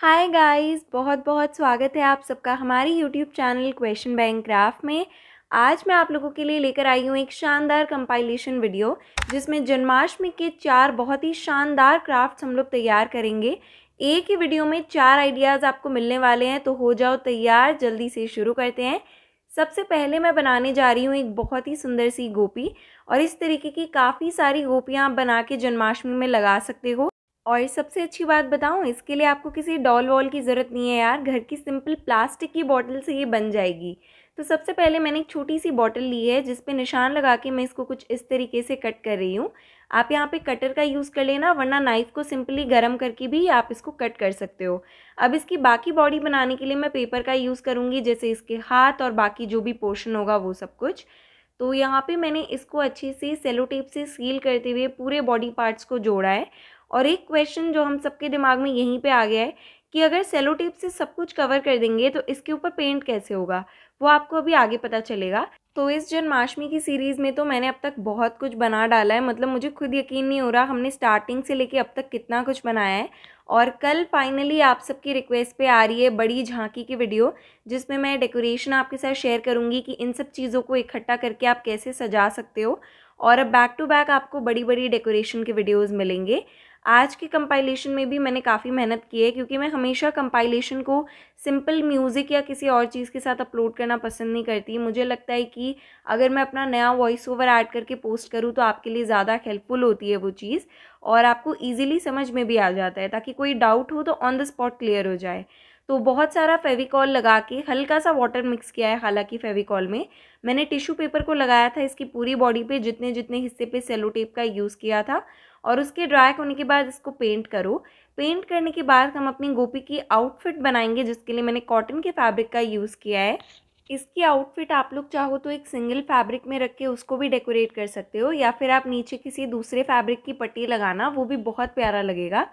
hi guys बहुत बहुत स्वागत है आप सबका हमारे YouTube channel question bank craft में आज मैं आप लोगों के लिए लेकर आई हूँ एक शानदार कंपाइलेशन वीडियो जिसमें जन्माष्टमी के चार बहुत ही शानदार क्राफ्ट्स हम लोग तैयार करेंगे एक ही वीडियो में चार आइडियाज़ आपको मिलने वाले हैं तो हो जाओ तैयार जल्दी से शुरू करते हैं सबसे पहले मैं बनाने जा रही हूँ एक बहुत ही सुंदर सी गोपी और इस तरीके की काफ़ी सारी गोपियाँ आप बना के जन्माष्टमी में लगा सकते हो और सबसे अच्छी बात बताऊँ इसके लिए आपको किसी डॉल वॉल की ज़रूरत नहीं है यार घर की सिंपल प्लास्टिक की बॉटल से ये बन जाएगी तो सबसे पहले मैंने एक छोटी सी बॉटल ली है जिसपे निशान लगा के मैं इसको कुछ इस तरीके से कट कर रही हूँ आप यहाँ पे कटर का यूज़ कर लेना वरना नाइफ़ को सिंपली गरम करके भी आप इसको कट कर सकते हो अब इसकी बाकी बॉडी बनाने के लिए मैं पेपर का यूज़ करूँगी जैसे इसके हाथ और बाकी जो भी पोर्शन होगा वो सब कुछ तो यहाँ पर मैंने इसको अच्छे से सेलो टेप से सील करते हुए पूरे बॉडी पार्ट्स को जोड़ा है और एक क्वेश्चन जो हम सबके दिमाग में यहीं पे आ गया है कि अगर सेलो टेप से सब कुछ कवर कर देंगे तो इसके ऊपर पेंट कैसे होगा वो आपको अभी आगे पता चलेगा तो इस जन्माष्टमी की सीरीज़ में तो मैंने अब तक बहुत कुछ बना डाला है मतलब मुझे खुद यकीन नहीं हो रहा हमने स्टार्टिंग से लेके अब तक कितना कुछ बनाया है और कल फाइनली आप सबकी रिक्वेस्ट पे आ रही है बड़ी झांकी की वीडियो जिसमें मैं डेकोरेशन आपके साथ शेयर करूँगी कि इन सब चीज़ों को इकट्ठा करके आप कैसे सजा सकते हो और अब बैक टू बैक आपको बड़ी बड़ी डेकोरेशन के वीडियोज़ मिलेंगे आज के कंपाइलेशन में भी मैंने काफ़ी मेहनत की है क्योंकि मैं हमेशा कंपाइलेशन को सिंपल म्यूज़िक या किसी और चीज़ के साथ अपलोड करना पसंद नहीं करती मुझे लगता है कि अगर मैं अपना नया वॉइस ओवर ऐड करके पोस्ट करूँ तो आपके लिए ज़्यादा हेल्पफुल होती है वो चीज़ और आपको ईजिली समझ में भी आ जाता है ताकि कोई डाउट हो तो ऑन द स्पॉट क्लियर हो जाए तो बहुत सारा फेविकॉल लगा के हल्का सा वाटर मिक्स किया है हालांकि फेविकॉल में मैंने टिश्यू पेपर को लगाया था इसकी पूरी बॉडी पे जितने जितने हिस्से पे सेलो टेप का यूज़ किया था और उसके ड्राई होने के बाद इसको पेंट करो पेंट करने के बाद हम अपनी गोपी की आउटफिट बनाएंगे जिसके लिए मैंने कॉटन के फैब्रिक का यूज़ किया है इसकी आउटफिट आप लोग चाहो तो एक सिंगल फैब्रिक में रख के उसको भी डेकोरेट कर सकते हो या फिर आप नीचे किसी दूसरे फैब्रिक की पट्टी लगाना वो भी बहुत प्यारा लगेगा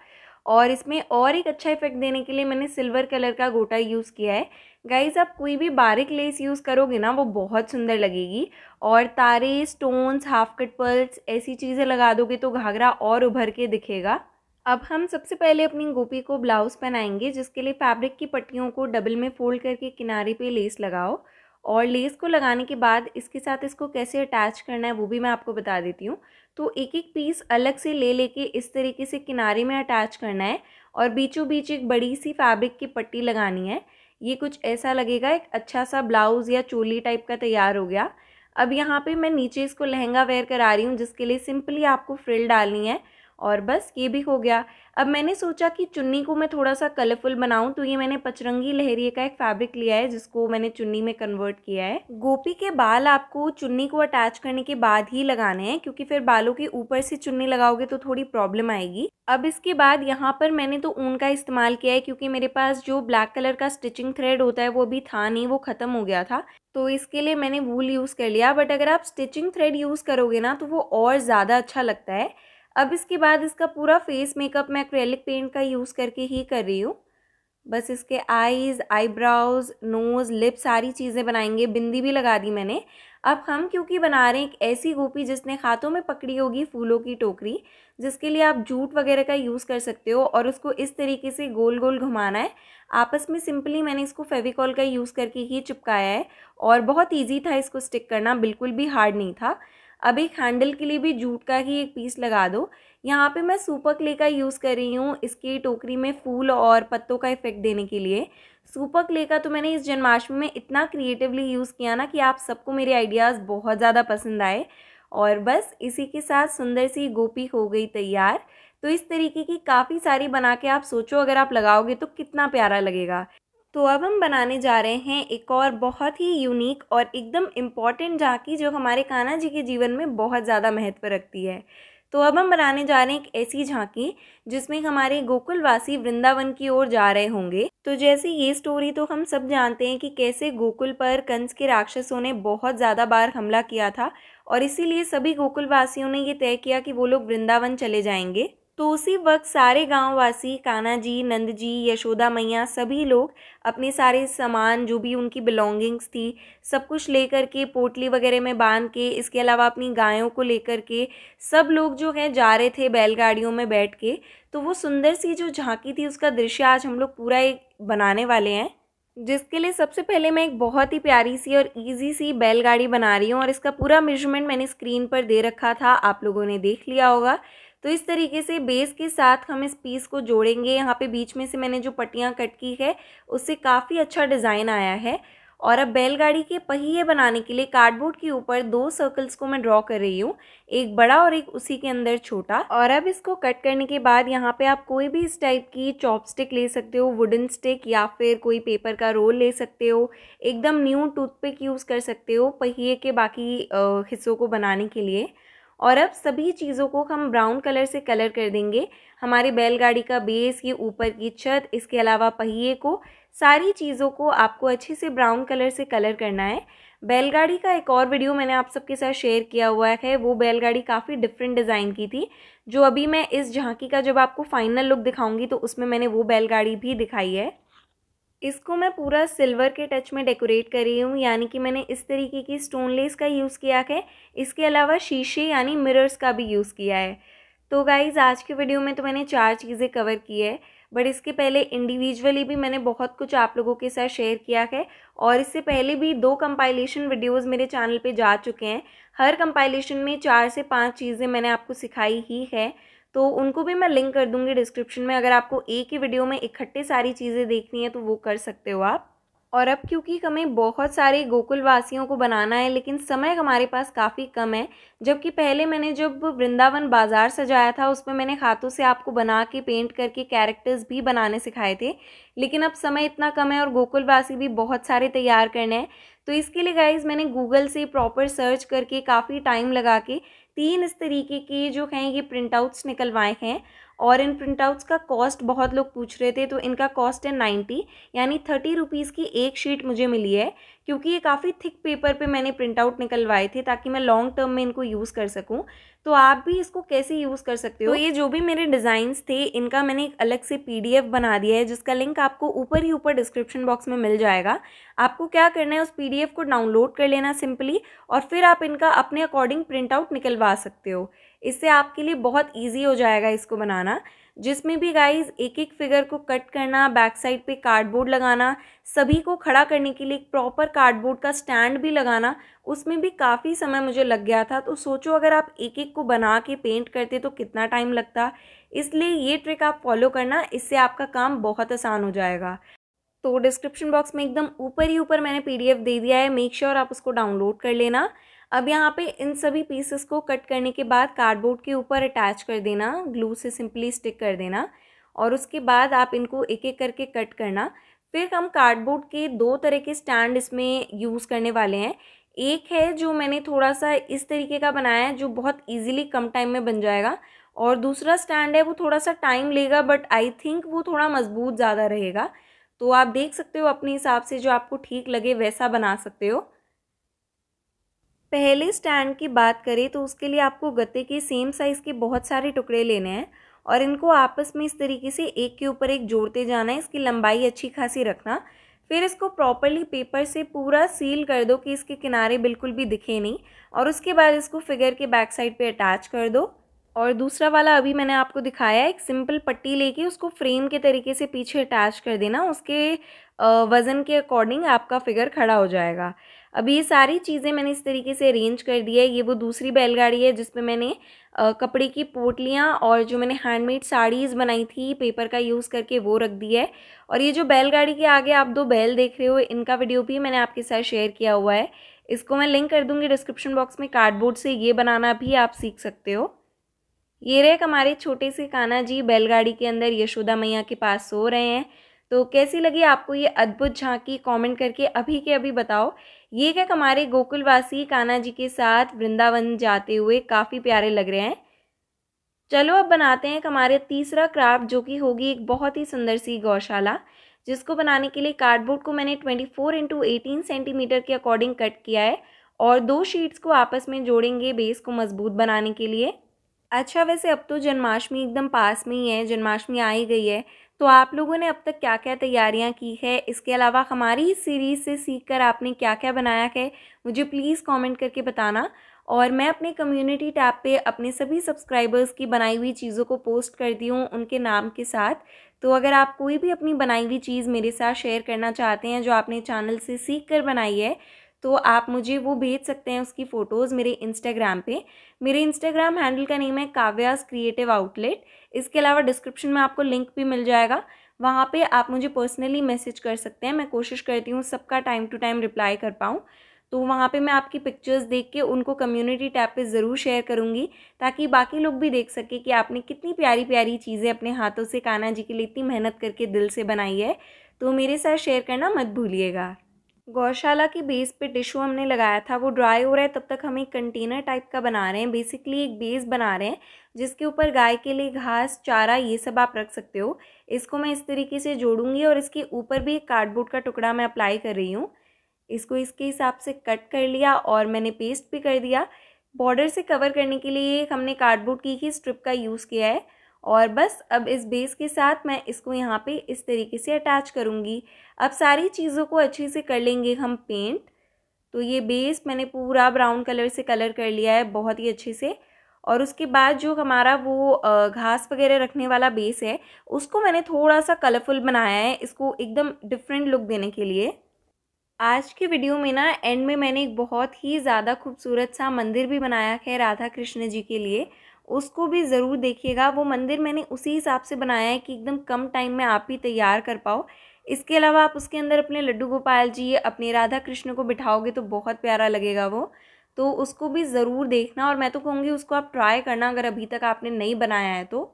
और इसमें और एक अच्छा इफेक्ट देने के लिए मैंने सिल्वर कलर का गोटा यूज़ किया है गाइज आप कोई भी बारिक लेस यूज़ करोगे ना वो बहुत सुंदर लगेगी और तारे स्टोन्स हाफ कट पर्ल्स ऐसी चीज़ें लगा दोगे तो घाघरा और उभर के दिखेगा अब हम सबसे पहले अपनी गोपी को ब्लाउज़ पहनाएंगे जिसके लिए फैब्रिक की पट्टियों को डबल में फोल्ड करके किनारे पे लेस लगाओ और लेस को लगाने के बाद इसके साथ इसको कैसे अटैच करना है वो भी मैं आपको बता देती हूँ तो एक एक पीस अलग से ले लेके इस तरीके से किनारे में अटैच करना है और बीचों बीच एक बड़ी सी फैब्रिक की पट्टी लगानी है ये कुछ ऐसा लगेगा एक अच्छा सा ब्लाउज़ या चोली टाइप का तैयार हो गया अब यहाँ पे मैं नीचे इसको लहंगा वेयर करा रही हूँ जिसके लिए सिंपली आपको फ्रिल डालनी है और बस ये भी हो गया अब मैंने सोचा कि चुन्नी को मैं थोड़ा सा कलरफुल बनाऊं तो ये मैंने पचरंगी लहरिए का एक फैब्रिक लिया है जिसको मैंने चुन्नी में कन्वर्ट किया है गोपी के बाल आपको चुन्नी को अटैच करने के बाद ही लगाने हैं क्योंकि फिर बालों के ऊपर से चुन्नी लगाओगे तो थोड़ी प्रॉब्लम आएगी अब इसके बाद यहाँ पर मैंने तो ऊन का इस्तेमाल किया है क्योंकि मेरे पास जो ब्लैक कलर का स्टिचिंग थ्रेड होता है वो अभी था नहीं वो ख़त्म हो गया था तो इसके लिए मैंने वूल यूज़ कर लिया बट अगर आप स्टिचिंग थ्रेड यूज़ करोगे ना तो वो और ज़्यादा अच्छा लगता है अब इसके बाद इसका पूरा फेस मेकअप मैं एक्रेलिक पेंट का यूज़ करके ही कर रही हूँ बस इसके आईज़ आईब्राउज नोज़ लिप सारी चीज़ें बनाएंगे बिंदी भी लगा दी मैंने अब हम क्योंकि बना रहे हैं एक ऐसी गोपी जिसने हाथों में पकड़ी होगी फूलों की टोकरी जिसके लिए आप जूट वगैरह का यूज़ कर सकते हो और उसको इस तरीके से गोल गोल घुमाना है आपस में सिंपली मैंने इसको फेविकॉल का यूज़ करके ही चिपकाया है और बहुत ईजी था इसको स्टिक करना बिल्कुल भी हार्ड नहीं था अब एक हैंडल के लिए भी जूट का ही एक पीस लगा दो यहाँ पे मैं सुपर क्ले का यूज़ कर रही हूँ इसकी टोकरी में फूल और पत्तों का इफेक्ट देने के लिए सुपर क्ले का तो मैंने इस जन्माष्टमी में इतना क्रिएटिवली यूज़ किया ना कि आप सबको मेरे आइडियाज़ बहुत ज़्यादा पसंद आए और बस इसी के साथ सुंदर सी गोपी हो गई तैयार तो इस तरीके की काफ़ी सारी बना के आप सोचो अगर आप लगाओगे तो कितना प्यारा लगेगा तो अब हम बनाने जा रहे हैं एक और बहुत ही यूनिक और एकदम इम्पॉर्टेंट झांकी जो हमारे कान्हा जी के जीवन में बहुत ज़्यादा महत्व रखती है तो अब हम बनाने जा रहे हैं एक ऐसी झांकी जिसमें हमारे गोकुलवासी वृंदावन की ओर जा रहे होंगे तो जैसे ये स्टोरी तो हम सब जानते हैं कि कैसे गोकुल पर कंस के राक्षसों ने बहुत ज़्यादा बार हमला किया था और इसीलिए सभी गोकुलवासियों ने ये तय किया कि वो लोग वृंदावन चले जाएंगे तो उसी वक्त सारे गाँव वासी कान्हा जी नंद जी यशोदा मैया सभी लोग अपने सारे सामान जो भी उनकी बिलोंगिंग्स थी सब कुछ लेकर के पोटली वगैरह में बांध के इसके अलावा अपनी गायों को लेकर के सब लोग जो हैं जा रहे थे बैलगाड़ियों में बैठ के तो वो सुंदर सी जो झांकी थी उसका दृश्य आज हम लोग पूरा एक बनाने वाले हैं जिसके लिए सबसे पहले मैं एक बहुत ही प्यारी सी और इजी सी बैलगाड़ी बना रही हूँ और इसका पूरा मेजरमेंट मैंने स्क्रीन पर दे रखा था आप लोगों ने देख लिया होगा तो इस तरीके से बेस के साथ हम इस पीस को जोड़ेंगे यहाँ पे बीच में से मैंने जो पट्टियाँ कट की है उससे काफ़ी अच्छा डिज़ाइन आया है और अब बैलगाड़ी के पहिए बनाने के लिए कार्डबोर्ड के ऊपर दो सर्कल्स को मैं ड्रॉ कर रही हूँ एक बड़ा और एक उसी के अंदर छोटा और अब इसको कट करने के बाद यहाँ पे आप कोई भी इस टाइप की चॉपस्टिक ले सकते हो वुडन स्टिक या फिर कोई पेपर का रोल ले सकते हो एकदम न्यू टूथपिक यूज़ कर सकते हो पहिए के बाकी हिस्सों को बनाने के लिए और अब सभी चीज़ों को हम ब्राउन कलर से कलर कर देंगे हमारे बैलगाड़ी का बेस ये ऊपर की छत इसके अलावा पहिए को सारी चीज़ों को आपको अच्छे से ब्राउन कलर से कलर करना है बैलगाड़ी का एक और वीडियो मैंने आप सबके साथ शेयर किया हुआ है वो बैलगाड़ी काफ़ी डिफरेंट डिज़ाइन की थी जो अभी मैं इस झांकी का जब आपको फाइनल लुक दिखाऊंगी तो उसमें मैंने वो बैलगाड़ी भी दिखाई है इसको मैं पूरा सिल्वर के टच में डेकोरेट कर रही हूँ यानी कि मैंने इस तरीके की स्टोन लेस का यूज़ किया है इसके अलावा शीशे यानी मिरर्स का भी यूज़ किया है तो गाइज़ आज के वीडियो में तो मैंने चार चीज़ें कवर की है बट इसके पहले इंडिविजुअली भी मैंने बहुत कुछ आप लोगों के साथ शेयर किया है और इससे पहले भी दो कंपाइलेशन वीडियोस मेरे चैनल पे जा चुके हैं हर कंपाइलेशन में चार से पांच चीज़ें मैंने आपको सिखाई ही है तो उनको भी मैं लिंक कर दूंगी डिस्क्रिप्शन में अगर आपको एक ही वीडियो में इकट्ठे सारी चीज़ें देखनी है तो वो कर सकते हो आप और अब क्योंकि हमें बहुत सारे गोकुलवासियों को बनाना है लेकिन समय हमारे पास काफ़ी कम है जबकि पहले मैंने जब वृंदावन बाज़ार सजाया था उसमें मैंने हाथों से आपको बना के पेंट करके कैरेक्टर्स भी बनाने सिखाए थे लेकिन अब समय इतना कम है और गोकुलवासी भी बहुत सारे तैयार करने हैं तो इसके लिए गाइज मैंने गूगल से प्रॉपर सर्च करके काफ़ी टाइम लगा के तीन इस तरीके के जो हैं ये प्रिंट आउट्स निकलवाए हैं और इन प्रिंटआउट्स का कॉस्ट बहुत लोग पूछ रहे थे तो इनका कॉस्ट है नाइन्टी यानी थर्टी रुपीज़ की एक शीट मुझे मिली है क्योंकि ये काफ़ी थिक पेपर पे मैंने प्रिंटआउट निकलवाए थे ताकि मैं लॉन्ग टर्म में इनको यूज़ कर सकूं तो आप भी इसको कैसे यूज़ कर सकते हो तो ये जो भी मेरे डिज़ाइंस थे इनका मैंने एक अलग से पी बना दिया है जिसका लिंक आपको ऊपर ही ऊपर डिस्क्रिप्शन बॉक्स में मिल जाएगा आपको क्या करना है उस पी को डाउनलोड कर लेना सिंपली और फिर आप इनका अपने अकॉर्डिंग प्रिंट आउट निकलवा सकते हो इससे आपके लिए बहुत ईजी हो जाएगा इसको बनाना जिसमें भी गाइज एक एक फिगर को कट करना बैक साइड पे कार्डबोर्ड लगाना सभी को खड़ा करने के लिए एक प्रॉपर कार्डबोर्ड का स्टैंड भी लगाना उसमें भी काफ़ी समय मुझे लग गया था तो सोचो अगर आप एक एक को बना के पेंट करते तो कितना टाइम लगता इसलिए ये ट्रिक आप फॉलो करना इससे आपका काम बहुत आसान हो जाएगा तो डिस्क्रिप्शन बॉक्स में एकदम ऊपर ही ऊपर मैंने पी दे दिया है मेक श्योर sure आप उसको डाउनलोड कर लेना अब यहाँ पे इन सभी पीसेस को कट करने के बाद कार्डबोर्ड के ऊपर अटैच कर देना ग्लू से सिंपली स्टिक कर देना और उसके बाद आप इनको एक एक करके कट करना फिर हम कार्डबोर्ड के दो तरह के स्टैंड इसमें यूज़ करने वाले हैं एक है जो मैंने थोड़ा सा इस तरीके का बनाया है जो बहुत ईजिली कम टाइम में बन जाएगा और दूसरा स्टैंड है वो थोड़ा सा टाइम लेगा बट आई थिंक वो थोड़ा मजबूत ज़्यादा रहेगा तो आप देख सकते हो अपने हिसाब से जो आपको ठीक लगे वैसा बना सकते हो पहले स्टैंड की बात करें तो उसके लिए आपको गत्ते के सेम साइज़ के बहुत सारे टुकड़े लेने हैं और इनको आपस में इस तरीके से एक के ऊपर एक जोड़ते जाना है इसकी लंबाई अच्छी खासी रखना फिर इसको प्रॉपरली पेपर से पूरा सील कर दो कि इसके किनारे बिल्कुल भी दिखे नहीं और उसके बाद इसको फिगर के बैक साइड पे अटैच कर दो और दूसरा वाला अभी मैंने आपको दिखाया एक सिंपल पट्टी लेके उसको फ्रेम के तरीके से पीछे अटैच कर देना उसके वज़न के अकॉर्डिंग आपका फिगर खड़ा हो जाएगा अभी ये सारी चीज़ें मैंने इस तरीके से अरेंज कर दी है ये वो दूसरी बैलगाड़ी है जिसपे मैंने कपड़े की पोटलियाँ और जो मैंने हैंडमेड साड़ीज़ बनाई थी पेपर का यूज़ करके वो रख दी है और ये जो बैलगाड़ी के आगे आप दो बैल देख रहे हो इनका वीडियो भी मैंने आपके साथ शेयर किया हुआ है इसको मैं लिंक कर दूँगी डिस्क्रिप्शन बॉक्स में कार्डबोर्ड से ये बनाना भी आप सीख सकते हो ये रहे हमारे छोटे से कान्हा जी बैलगाड़ी के अंदर यशोदा मैया के पास सो रहे हैं तो कैसी लगी आपको ये अद्भुत झांकी कमेंट करके अभी के अभी बताओ ये क्या हमारे गोकुलवासी काना जी के साथ वृंदावन जाते हुए काफ़ी प्यारे लग रहे हैं चलो अब बनाते हैं हमारे तीसरा क्राफ्ट जो कि होगी एक बहुत ही सुंदर सी गौशाला जिसको बनाने के लिए कार्डबोर्ड को मैंने twenty four into eighteen centimetre के अकॉर्डिंग कट किया है और दो शीट्स को आपस में जोड़ेंगे बेस को मजबूत बनाने के लिए अच्छा वैसे अब तो जन्माष्टमी एकदम पास में ही है जन्माष्टमी आ ही गई है तो आप लोगों ने अब तक क्या क्या तैयारियां की है इसके अलावा हमारी इस सीरीज़ से सीख कर आपने क्या क्या बनाया है मुझे प्लीज़ कमेंट करके बताना और मैं अपने कम्युनिटी टैब पे अपने सभी सब्सक्राइबर्स की बनाई हुई चीज़ों को पोस्ट कर दी हूँ उनके नाम के साथ तो अगर आप कोई भी अपनी बनाई हुई चीज़ मेरे साथ शेयर करना चाहते हैं जो आपने चैनल से सीख कर बनाई है तो आप मुझे वो भेज सकते हैं उसकी फ़ोटोज़ मेरे इंस्टाग्राम पे मेरे इंस्टाग्राम हैंडल का नेम है काव्यास क्रिएटिव आउटलेट इसके अलावा डिस्क्रिप्शन में आपको लिंक भी मिल जाएगा वहाँ पे आप मुझे पर्सनली मैसेज कर सकते हैं मैं कोशिश करती हूँ सबका टाइम टू टाइम रिप्लाई कर पाऊँ तो वहाँ पे मैं आपकी पिक्चर्स देख के उनको कम्युनिटी टैब पे ज़रूर शेयर करूँगी ताकि बाकी लोग भी देख सकें कि आपने कितनी प्यारी प्यारी चीज़ें अपने हाथों से कान्हा जी के लिए इतनी मेहनत करके दिल से बनाई है तो मेरे साथ शेयर करना मत भूलिएगा गौशाला की बेस पे टिश्यू हमने लगाया था वो ड्राई हो रहा है तब तक हम एक कंटेनर टाइप का बना रहे हैं बेसिकली एक बेस बना रहे हैं जिसके ऊपर गाय के लिए घास चारा ये सब आप रख सकते हो इसको मैं इस तरीके से जोड़ूंगी और इसके ऊपर भी एक कार्डबोर्ड का टुकड़ा मैं अप्लाई कर रही हूँ इसको इसके हिसाब से कट कर लिया और मैंने पेस्ट भी कर दिया बॉर्डर से कवर करने के लिए हमने कार्डबोर्ड की ही स्ट्रिप का यूज़ किया है और बस अब इस बेस के साथ मैं इसको यहाँ पे इस तरीके से अटैच करूँगी अब सारी चीज़ों को अच्छे से कर लेंगे हम पेंट तो ये बेस मैंने पूरा ब्राउन कलर से कलर कर लिया है बहुत ही अच्छे से और उसके बाद जो हमारा वो घास वगैरह रखने वाला बेस है उसको मैंने थोड़ा सा कलरफुल बनाया है इसको एकदम डिफरेंट लुक देने के लिए आज के वीडियो में ना एंड में मैंने एक बहुत ही ज़्यादा खूबसूरत सा मंदिर भी बनाया है राधा कृष्ण जी के लिए उसको भी ज़रूर देखिएगा वो मंदिर मैंने उसी हिसाब से बनाया है कि एकदम कम टाइम में आप ही तैयार कर पाओ इसके अलावा आप उसके अंदर अपने लड्डू गोपाल जी अपने राधा कृष्ण को बिठाओगे तो बहुत प्यारा लगेगा वो तो उसको भी ज़रूर देखना और मैं तो कहूँगी उसको आप ट्राई करना अगर अभी तक आपने नहीं बनाया है तो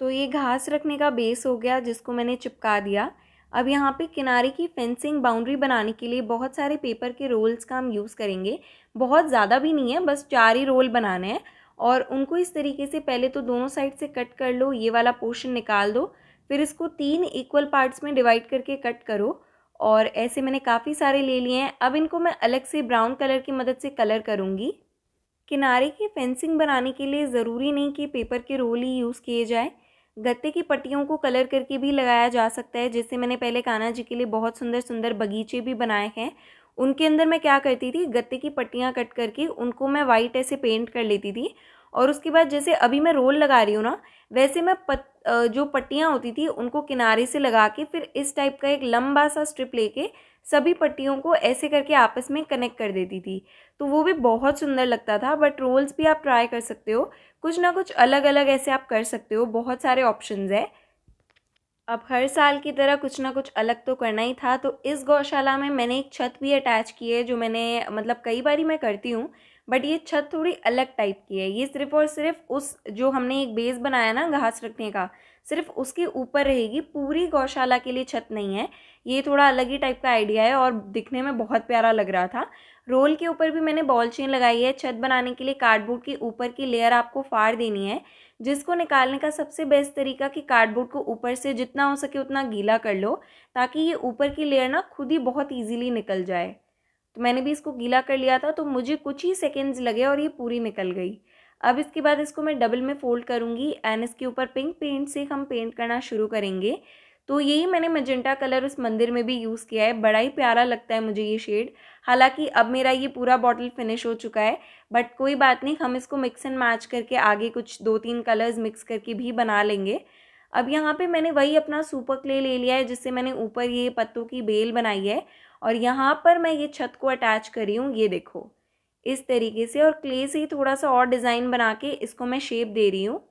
तो ये घास रखने का बेस हो गया जिसको मैंने चिपका दिया अब यहाँ पे किनारे की फेंसिंग बाउंड्री बनाने के लिए बहुत सारे पेपर के रोल्स का हम यूज़ करेंगे बहुत ज़्यादा भी नहीं है बस चार ही रोल बनाने हैं और उनको इस तरीके से पहले तो दोनों साइड से कट कर लो ये वाला पोर्शन निकाल दो फिर इसको तीन इक्वल पार्ट्स में डिवाइड करके कट करो और ऐसे मैंने काफ़ी सारे ले लिए हैं अब इनको मैं अलग से ब्राउन कलर की मदद से कलर करूँगी किनारे की फेंसिंग बनाने के लिए ज़रूरी नहीं कि पेपर के रोल ही यूज़ किए जाए गत्ते की पट्टियों को कलर करके भी लगाया जा सकता है जैसे मैंने पहले कान्हा जी के लिए बहुत सुंदर सुंदर बगीचे भी बनाए हैं उनके अंदर मैं क्या करती थी गत्ते की पट्टियाँ कट करके उनको मैं वाइट ऐसे पेंट कर लेती थी और उसके बाद जैसे अभी मैं रोल लगा रही हूँ ना वैसे मैं पत, जो पट्टियाँ होती थी उनको किनारे से लगा के फिर इस टाइप का एक लंबा सा स्ट्रिप लेके सभी पट्टियों को ऐसे करके आपस में कनेक्ट कर देती थी तो वो भी बहुत सुंदर लगता था बट रोल्स भी आप ट्राई कर सकते हो कुछ ना कुछ अलग अलग ऐसे आप कर सकते हो बहुत सारे ऑप्शंस है अब हर साल की तरह कुछ ना कुछ अलग तो करना ही था तो इस गौशाला में मैंने एक छत भी अटैच की है जो मैंने मतलब कई बार ही मैं करती हूँ बट ये छत थोड़ी अलग टाइप की है ये सिर्फ और सिर्फ उस जो हमने एक बेस बनाया ना घास रखने का सिर्फ उसके ऊपर रहेगी पूरी गौशाला के लिए छत नहीं है ये थोड़ा अलग ही टाइप का आइडिया है और दिखने में बहुत प्यारा लग रहा था रोल के ऊपर भी मैंने बॉल चेन लगाई है छत बनाने के लिए कार्डबोर्ड के ऊपर की लेयर आपको फाड़ देनी है जिसको निकालने का सबसे बेस्ट तरीका कि कार्डबोर्ड को ऊपर से जितना हो सके उतना गीला कर लो ताकि ये ऊपर की लेयर ना खुद ही बहुत ईजीली निकल जाए तो मैंने भी इसको गीला कर लिया था तो मुझे कुछ ही सेकेंड्स लगे और ये पूरी निकल गई अब इसके बाद इसको मैं डबल में फ़ोल्ड करूँगी एंड इसके ऊपर पिंक पेंट से हम पेंट करना शुरू करेंगे तो यही मैंने मजेंटा कलर उस मंदिर में भी यूज़ किया है बड़ा ही प्यारा लगता है मुझे ये शेड हालांकि अब मेरा ये पूरा बॉटल फिनिश हो चुका है बट कोई बात नहीं हम इसको मिक्स एंड मैच करके आगे कुछ दो तीन कलर्स मिक्स करके भी बना लेंगे अब यहाँ पे मैंने वही अपना सुपर क्ले ले लिया है जिससे मैंने ऊपर ये पत्तों की बेल बनाई है और यहाँ पर मैं ये छत को अटैच करी हूँ ये देखो इस तरीके से और क्ले से ही थोड़ा सा और डिज़ाइन बना के इसको मैं शेप दे रही हूँ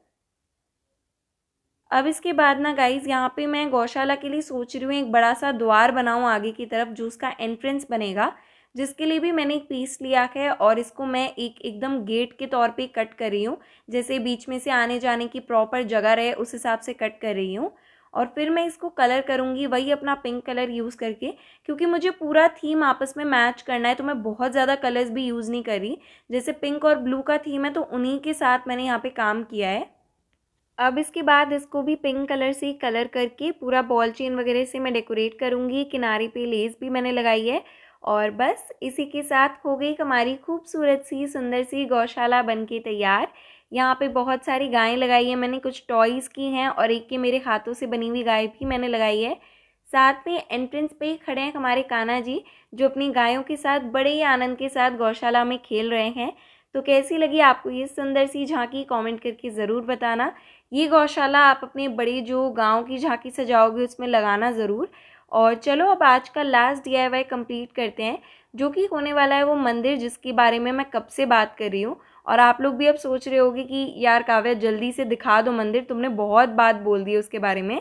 अब इसके बाद ना गाइज यहाँ पे मैं गौशाला के लिए सोच रही हूँ एक बड़ा सा द्वार बनाऊँ आगे की तरफ जो उसका एंट्रेंस बनेगा जिसके लिए भी मैंने एक पीस लिया है और इसको मैं एक एकदम गेट के तौर पे कट कर रही हूँ जैसे बीच में से आने जाने की प्रॉपर जगह रहे उस हिसाब से कट कर रही हूँ और फिर मैं इसको कलर करूँगी वही अपना पिंक कलर यूज़ करके क्योंकि मुझे पूरा थीम आपस में मैच करना है तो मैं बहुत ज़्यादा कलर्स भी यूज़ नहीं कर रही जैसे पिंक और ब्लू का थीम है तो उन्हीं के साथ मैंने यहाँ पर काम किया है अब इसके बाद इसको भी पिंक कलर से कलर करके पूरा बॉल चेन वगैरह से मैं डेकोरेट करूँगी किनारे पे लेस भी मैंने लगाई है और बस इसी के साथ हो गई हमारी खूबसूरत सी सुंदर सी गौशाला बन के तैयार यहाँ पे बहुत सारी गायें लगाई है मैंने कुछ टॉयज़ की हैं और एक के मेरे हाथों से बनी हुई गाय भी मैंने लगाई है साथ में एंट्रेंस पे ही खड़े हैं हमारे काना जी जो अपनी गायों के साथ बड़े ही आनंद के साथ गौशाला में खेल रहे हैं तो कैसी लगी आपको ये सुंदर सी झांकी कमेंट करके ज़रूर बताना ये गौशाला आप अपने बड़े जो गांव की झांकी सजाओगे उसमें लगाना ज़रूर और चलो अब आज का last D I Y complete करते हैं जो कि होने वाला है वो मंदिर जिसके बारे में मैं कब से बात कर रही हूँ और आप लोग भी अब सोच रहे होगे कि यार काव्य जल्दी से दिखा दो मंदिर तुमने बहुत बात बोल दी है उसके बारे में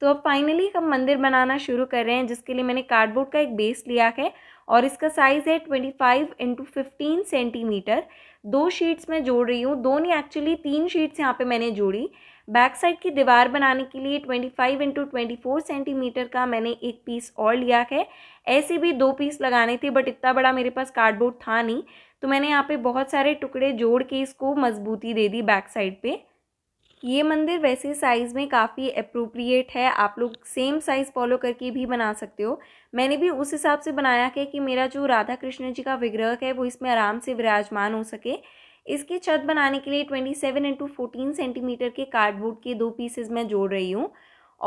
तो अब फाइनली हम मंदिर बनाना शुरू कर रहे हैं जिसके लिए मैंने कार्डबोर्ड का एक बेस लिया है और इसका साइज़ है twenty five into fifteen centimetre दो शीट्स मैं जोड़ रही हूँ दो नहीं एक्चुअली तीन शीट्स यहाँ पे मैंने जोड़ी बैक साइड की दीवार बनाने के लिए twenty five into twenty four centimetre का मैंने एक पीस और लिया है ऐसे भी दो पीस लगाने थे बट इतना बड़ा मेरे पास कार्डबोर्ड था नहीं तो मैंने यहाँ पे बहुत सारे टुकड़े जोड़ के इसको मजबूती दे दी बैक साइड पे ये मंदिर वैसे साइज़ में काफ़ी अप्रोप्रिएट है आप लोग सेम साइज़ फॉलो करके भी बना सकते हो मैंने भी उस हिसाब से बनाया है कि मेरा जो राधा कृष्ण जी का विग्रह है वो इसमें आराम से विराजमान हो सके इसकी छत बनाने के लिए twenty seven into fourteen centimetre के कार्डबोर्ड के दो पीसेज मैं जोड़ रही हूँ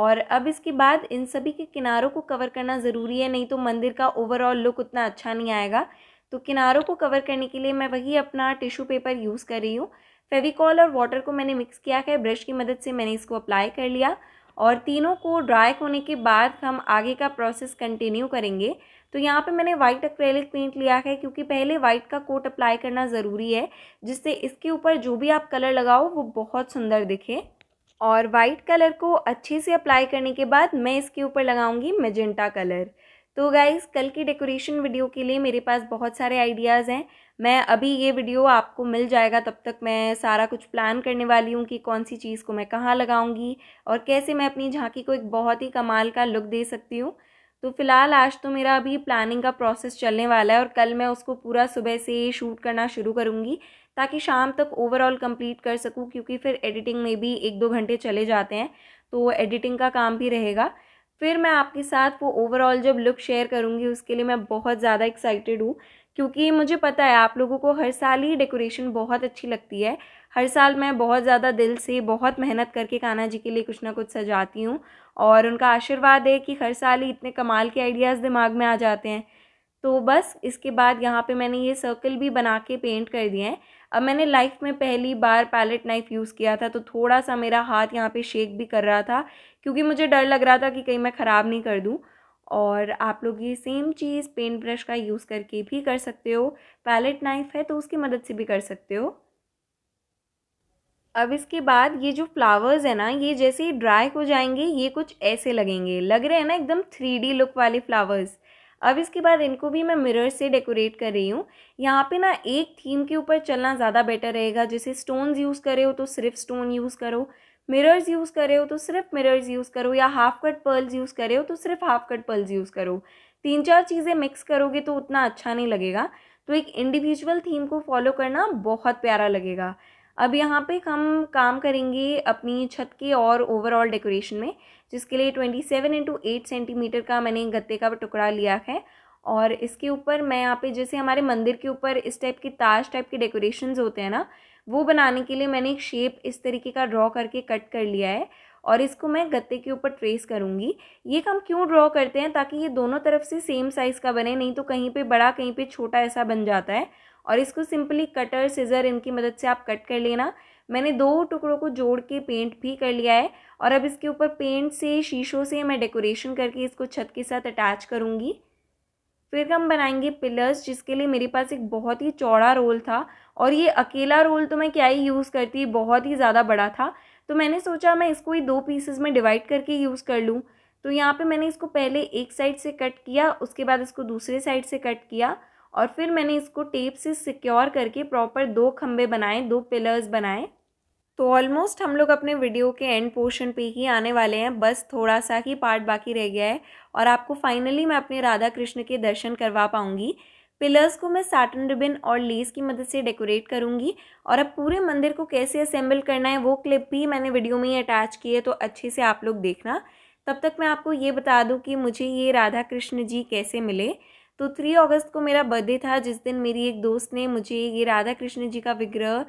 और अब इसके बाद इन सभी के किनारों को कवर करना ज़रूरी है नहीं तो मंदिर का ओवरऑल लुक उतना अच्छा नहीं आएगा तो किनारों को कवर करने के लिए मैं वही अपना टिश्यू पेपर यूज़ कर रही हूँ फेविकॉल और वाटर को मैंने मिक्स किया है ब्रश की मदद से मैंने इसको अप्लाई कर लिया और तीनों को ड्राई होने के बाद हम आगे का प्रोसेस कंटिन्यू करेंगे तो यहाँ पे मैंने वाइट एक्रेलिक पेंट लिया है क्योंकि पहले वाइट का कोट अप्लाई करना ज़रूरी है जिससे इसके ऊपर जो भी आप कलर लगाओ वो बहुत सुंदर दिखे और वाइट कलर को अच्छे से अप्लाई करने के बाद मैं इसके ऊपर लगाऊंगी मेजेंटा कलर तो गाइज़ कल की डेकोरेशन वीडियो के लिए मेरे पास बहुत सारे आइडियाज़ हैं मैं अभी ये वीडियो आपको मिल जाएगा तब तक मैं सारा कुछ प्लान करने वाली हूँ कि कौन सी चीज़ को मैं कहाँ लगाऊंगी और कैसे मैं अपनी झांकी को एक बहुत ही कमाल का लुक दे सकती हूँ तो फ़िलहाल आज तो मेरा अभी प्लानिंग का प्रोसेस चलने वाला है और कल मैं उसको पूरा सुबह से शूट करना शुरू करूँगी ताकि शाम तक ओवरऑल कंप्लीट कर सकूँ क्योंकि फिर एडिटिंग में भी एक दो घंटे चले जाते हैं तो एडिटिंग का काम भी रहेगा फिर मैं आपके साथ वो ओवरऑल जब लुक शेयर करूँगी उसके लिए मैं बहुत ज़्यादा एक्साइटेड हूँ क्योंकि मुझे पता है आप लोगों को हर साल ही डेकोरेशन बहुत अच्छी लगती है हर साल मैं बहुत ज़्यादा दिल से बहुत मेहनत करके कान्हा जी के लिए कुछ ना कुछ सजाती हूँ और उनका आशीर्वाद है कि हर साल ही इतने कमाल के आइडियाज़ दिमाग में आ जाते हैं तो बस इसके बाद यहाँ पे मैंने ये सर्कल भी बना के पेंट कर दिए हैं अब मैंने लाइफ में पहली बार पैलेट नाइफ़ यूज़ किया था तो थोड़ा सा मेरा हाथ यहाँ पे शेक भी कर रहा था क्योंकि मुझे डर लग रहा था कि कहीं मैं ख़राब नहीं कर दूँ और आप लोग ये सेम चीज़ पेंट ब्रश का यूज़ करके भी कर सकते हो पैलेट नाइफ़ है तो उसकी मदद से भी कर सकते हो अब इसके बाद ये जो फ्लावर्स है ना ये जैसे ही ड्राई हो जाएंगे ये कुछ ऐसे लगेंगे लग रहे हैं ना एकदम थ्री लुक वाले फ्लावर्स अब इसके बाद इनको भी मैं मिरर से डेकोरेट कर रही हूँ यहाँ पे ना एक थीम के ऊपर चलना ज़्यादा बेटर रहेगा जैसे स्टोन्स यूज़ करे हो तो सिर्फ स्टोन यूज़ करो मिरर्स यूज़ करे हो तो सिर्फ मिरर्स यूज़ करो या हाफ कट पर्ल्स यूज़ करे हो तो सिर्फ हाफ कट पर्ल्स यूज़ करो तीन चार चीज़ें मिक्स करोगे तो उतना अच्छा नहीं लगेगा तो एक इंडिविजुअल थीम को फॉलो करना बहुत प्यारा लगेगा अब यहाँ पे हम काम करेंगे अपनी छत के और ओवरऑल डेकोरेशन में जिसके लिए twenty seven into eight centimetre का मैंने गत्ते का टुकड़ा लिया है और इसके ऊपर मैं यहाँ पे जैसे हमारे मंदिर के ऊपर इस टाइप के ताज टाइप के डेकोरेशन होते हैं ना वो बनाने के लिए मैंने एक शेप इस तरीके का ड्रॉ करके कट कर लिया है और इसको मैं गत्ते के ऊपर ट्रेस करूँगी ये काम क्यों ड्रॉ करते हैं ताकि ये दोनों तरफ से सेम साइज़ का बने नहीं तो कहीं पे बड़ा कहीं पे छोटा ऐसा बन जाता है और इसको सिंपली कटर सीज़र इनकी मदद से आप कट कर लेना मैंने दो टुकड़ों को जोड़ के पेंट भी कर लिया है और अब इसके ऊपर पेंट से शीशों से मैं डेकोरेशन करके इसको छत के साथ अटैच करूँगी फिर हम बनाएंगे पिलर्स जिसके लिए मेरे पास एक बहुत ही चौड़ा रोल था और ये अकेला रोल तो मैं क्या ही यूज़ करती बहुत ही ज़्यादा बड़ा था तो मैंने सोचा मैं इसको ही दो पीसेस में डिवाइड करके यूज़ कर लूँ तो यहाँ पे मैंने इसको पहले एक साइड से कट किया उसके बाद इसको दूसरे साइड से कट किया और फिर मैंने इसको टेप से सिक्योर करके प्रॉपर दो खम्भे बनाए दो पिलर्स बनाए तो ऑलमोस्ट हम लोग अपने वीडियो के एंड पोर्शन पे ही आने वाले हैं बस थोड़ा सा ही पार्ट बाकी रह गया है और आपको फाइनली मैं अपने राधा कृष्ण के दर्शन करवा पाऊँगी पिलर्स को मैं साटन रिबिन और लेस की मदद से डेकोरेट करूँगी और अब पूरे मंदिर को कैसे असेंबल करना है वो क्लिप भी मैंने वीडियो में ही अटैच की है तो अच्छे से आप लोग देखना तब तक मैं आपको ये बता दूँ कि मुझे ये राधा कृष्ण जी कैसे मिले तो थ्री अगस्त को मेरा बर्थडे था जिस दिन मेरी एक दोस्त ने मुझे ये राधा कृष्ण जी का विग्रह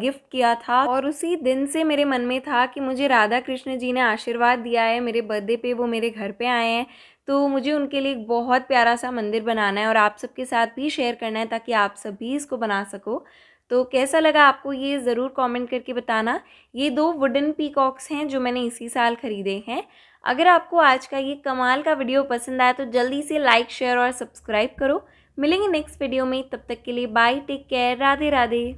गिफ्ट किया था और उसी दिन से मेरे मन में था कि मुझे राधा कृष्ण जी ने आशीर्वाद दिया है मेरे बर्थडे पे वो मेरे घर पे आए हैं तो मुझे उनके लिए एक बहुत प्यारा सा मंदिर बनाना है और आप सबके साथ भी शेयर करना है ताकि आप सब भी इसको बना सको तो कैसा लगा आपको ये ज़रूर कमेंट करके बताना ये दो वुडन पीकॉक्स हैं जो मैंने इसी साल ख़रीदे हैं अगर आपको आज का ये कमाल का वीडियो पसंद आया तो जल्दी से लाइक शेयर और सब्सक्राइब करो मिलेंगे नेक्स्ट वीडियो में तब तक के लिए bye take care Radhe Radhe